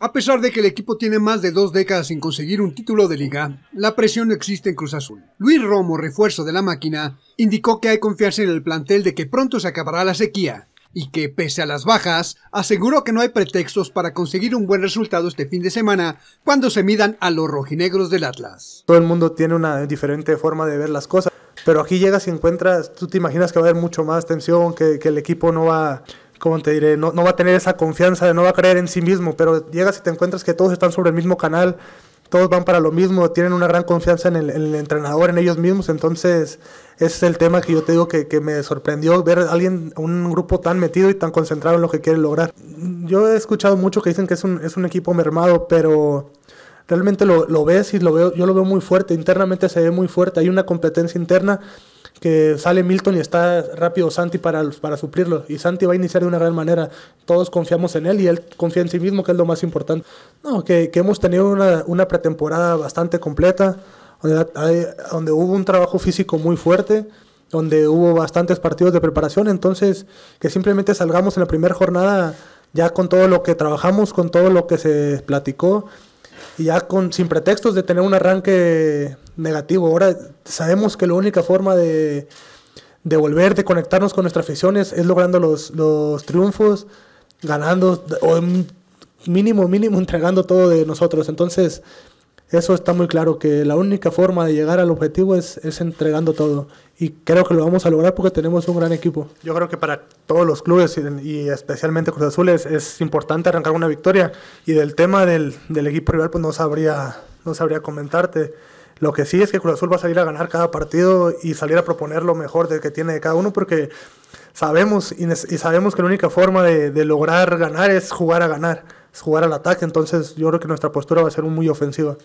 A pesar de que el equipo tiene más de dos décadas sin conseguir un título de liga, la presión no existe en Cruz Azul. Luis Romo, refuerzo de la máquina, indicó que hay confianza en el plantel de que pronto se acabará la sequía y que, pese a las bajas, aseguró que no hay pretextos para conseguir un buen resultado este fin de semana cuando se midan a los rojinegros del Atlas. Todo el mundo tiene una diferente forma de ver las cosas, pero aquí llegas y encuentras, tú te imaginas que va a haber mucho más tensión, que, que el equipo no va como te diré? No, no, va a tener esa confianza, no va a creer en sí mismo, pero llegas y te encuentras que todos están sobre el mismo canal, todos van para lo mismo, tienen una gran confianza en el, entrenador, en ellos mismos, entonces ese es el tema que yo te digo que, me sorprendió, ver a alguien, un grupo tan metido y tan concentrado en lo que quiere lograr. Yo he escuchado mucho que dicen que es un, equipo mermado, pero realmente lo, lo ves y lo veo, yo lo veo muy fuerte, internamente se ve muy fuerte, hay una competencia interna que sale Milton y está rápido Santi para, para suplirlo. Y Santi va a iniciar de una gran manera. Todos confiamos en él y él confía en sí mismo, que es lo más importante. No, que, hemos tenido una, pretemporada bastante completa, donde, hubo un trabajo físico muy fuerte donde hubo bastantes partidos de preparación, entonces que simplemente salgamos en la primera jornada ya con todo lo que trabajamos, con todo lo que se platicó y ya con sin pretextos de tener un arranque negativo. Ahora sabemos que la única forma de, de volver, de conectarnos con nuestras aficiones es logrando los, los triunfos, ganando o mínimo, mínimo entregando todo de nosotros. Entonces, eso está muy claro, que la única forma de llegar al objetivo es, es entregando todo. Y creo que lo vamos a lograr porque tenemos un gran equipo. Yo creo que para todos los clubes y, especialmente Cruz Azul es, es, importante arrancar una victoria. Y del tema del, del equipo rival, pues no sabría, no sabría comentarte. Lo que sí es que Cruz Azul va a salir a ganar cada partido y salir a proponer lo mejor de que tiene cada uno, porque sabemos y, sabemos que la única forma de, de, lograr ganar es jugar a ganar, es jugar al ataque. Entonces, yo creo que nuestra postura va a ser muy ofensiva.